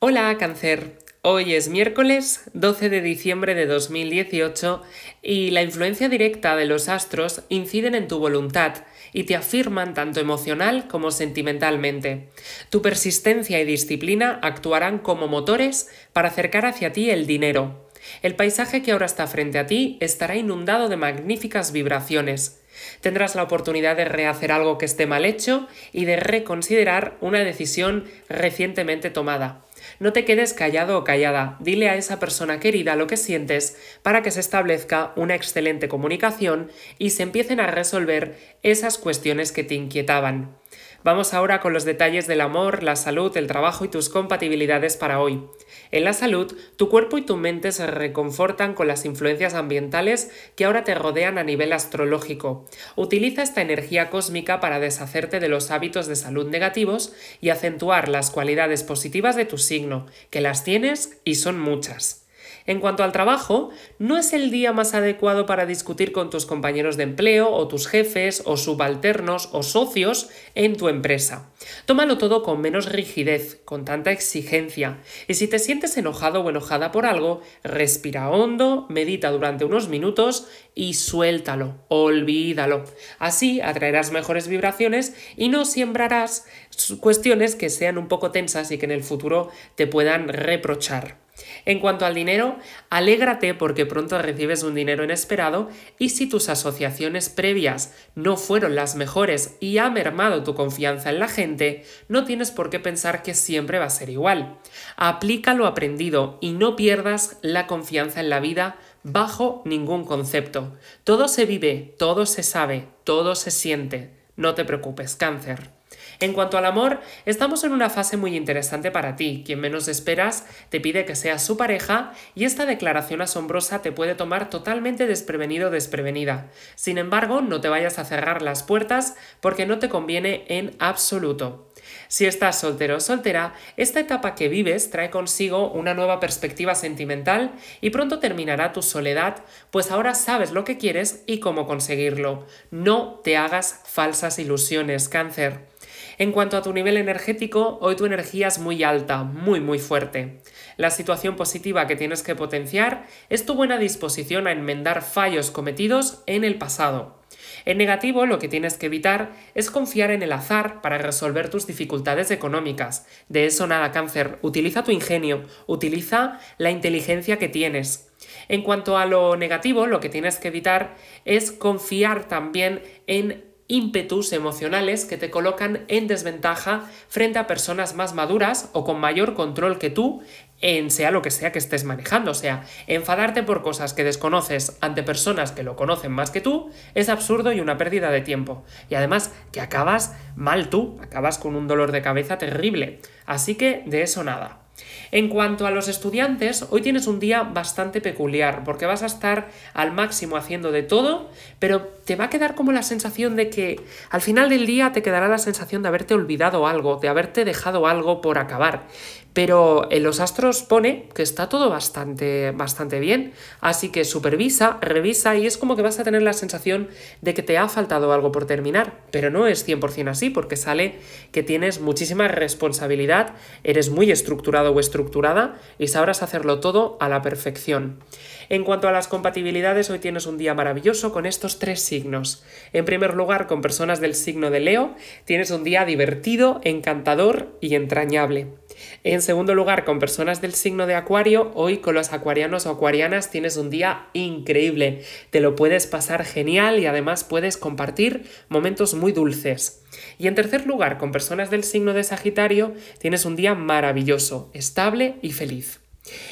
Hola cáncer, hoy es miércoles 12 de diciembre de 2018 y la influencia directa de los astros inciden en tu voluntad y te afirman tanto emocional como sentimentalmente. Tu persistencia y disciplina actuarán como motores para acercar hacia ti el dinero. El paisaje que ahora está frente a ti estará inundado de magníficas vibraciones. Tendrás la oportunidad de rehacer algo que esté mal hecho y de reconsiderar una decisión recientemente tomada. No te quedes callado o callada, dile a esa persona querida lo que sientes para que se establezca una excelente comunicación y se empiecen a resolver esas cuestiones que te inquietaban. Vamos ahora con los detalles del amor, la salud, el trabajo y tus compatibilidades para hoy. En la salud, tu cuerpo y tu mente se reconfortan con las influencias ambientales que ahora te rodean a nivel astrológico. Utiliza esta energía cósmica para deshacerte de los hábitos de salud negativos y acentuar las cualidades positivas de tu signo, que las tienes y son muchas. En cuanto al trabajo, no es el día más adecuado para discutir con tus compañeros de empleo o tus jefes o subalternos o socios en tu empresa. Tómalo todo con menos rigidez, con tanta exigencia. Y si te sientes enojado o enojada por algo, respira hondo, medita durante unos minutos y suéltalo, olvídalo. Así atraerás mejores vibraciones y no siembrarás cuestiones que sean un poco tensas y que en el futuro te puedan reprochar. En cuanto al dinero, alégrate porque pronto recibes un dinero inesperado y si tus asociaciones previas no fueron las mejores y ha mermado tu confianza en la gente, no tienes por qué pensar que siempre va a ser igual. Aplica lo aprendido y no pierdas la confianza en la vida bajo ningún concepto. Todo se vive, todo se sabe, todo se siente. No te preocupes, cáncer. En cuanto al amor, estamos en una fase muy interesante para ti. Quien menos esperas te pide que seas su pareja y esta declaración asombrosa te puede tomar totalmente desprevenido o desprevenida. Sin embargo, no te vayas a cerrar las puertas porque no te conviene en absoluto. Si estás soltero o soltera, esta etapa que vives trae consigo una nueva perspectiva sentimental y pronto terminará tu soledad, pues ahora sabes lo que quieres y cómo conseguirlo. No te hagas falsas ilusiones, cáncer. En cuanto a tu nivel energético, hoy tu energía es muy alta, muy muy fuerte. La situación positiva que tienes que potenciar es tu buena disposición a enmendar fallos cometidos en el pasado. En negativo, lo que tienes que evitar es confiar en el azar para resolver tus dificultades económicas. De eso nada, cáncer. Utiliza tu ingenio, utiliza la inteligencia que tienes. En cuanto a lo negativo, lo que tienes que evitar es confiar también en ímpetus emocionales que te colocan en desventaja frente a personas más maduras o con mayor control que tú en sea lo que sea que estés manejando. O sea, enfadarte por cosas que desconoces ante personas que lo conocen más que tú es absurdo y una pérdida de tiempo. Y además que acabas mal tú, acabas con un dolor de cabeza terrible. Así que de eso nada. En cuanto a los estudiantes, hoy tienes un día bastante peculiar porque vas a estar al máximo haciendo de todo, pero te va a quedar como la sensación de que al final del día te quedará la sensación de haberte olvidado algo, de haberte dejado algo por acabar. Pero en eh, los astros pone que está todo bastante, bastante bien, así que supervisa, revisa y es como que vas a tener la sensación de que te ha faltado algo por terminar, pero no es 100% así porque sale que tienes muchísima responsabilidad, eres muy estructurado estructurada y sabrás hacerlo todo a la perfección. En cuanto a las compatibilidades, hoy tienes un día maravilloso con estos tres signos. En primer lugar, con personas del signo de Leo, tienes un día divertido, encantador y entrañable. En segundo lugar, con personas del signo de Acuario, hoy con los acuarianos o acuarianas tienes un día increíble. Te lo puedes pasar genial y además puedes compartir momentos muy dulces. Y en tercer lugar, con personas del signo de Sagitario, tienes un día maravilloso, estable y feliz.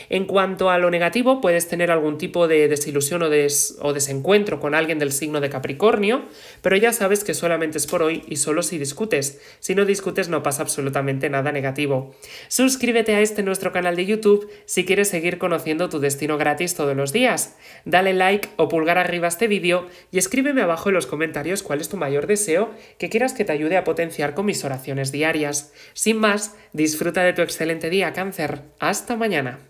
En cuanto a lo negativo, puedes tener algún tipo de desilusión o, desencuentro con alguien del signo de Capricornio, pero ya sabes que solamente es por hoy y solo si discutes. Si no discutes no pasa absolutamente nada negativo. Suscríbete a este nuestro canal de YouTube si quieres seguir conociendo tu destino gratis todos los días. Dale like o pulgar arriba a este vídeo y escríbeme abajo en los comentarios cuál es tu mayor deseo que quieras que te ayude a potenciar con mis oraciones diarias. Sin más, disfruta de tu excelente día, cáncer. Hasta mañana.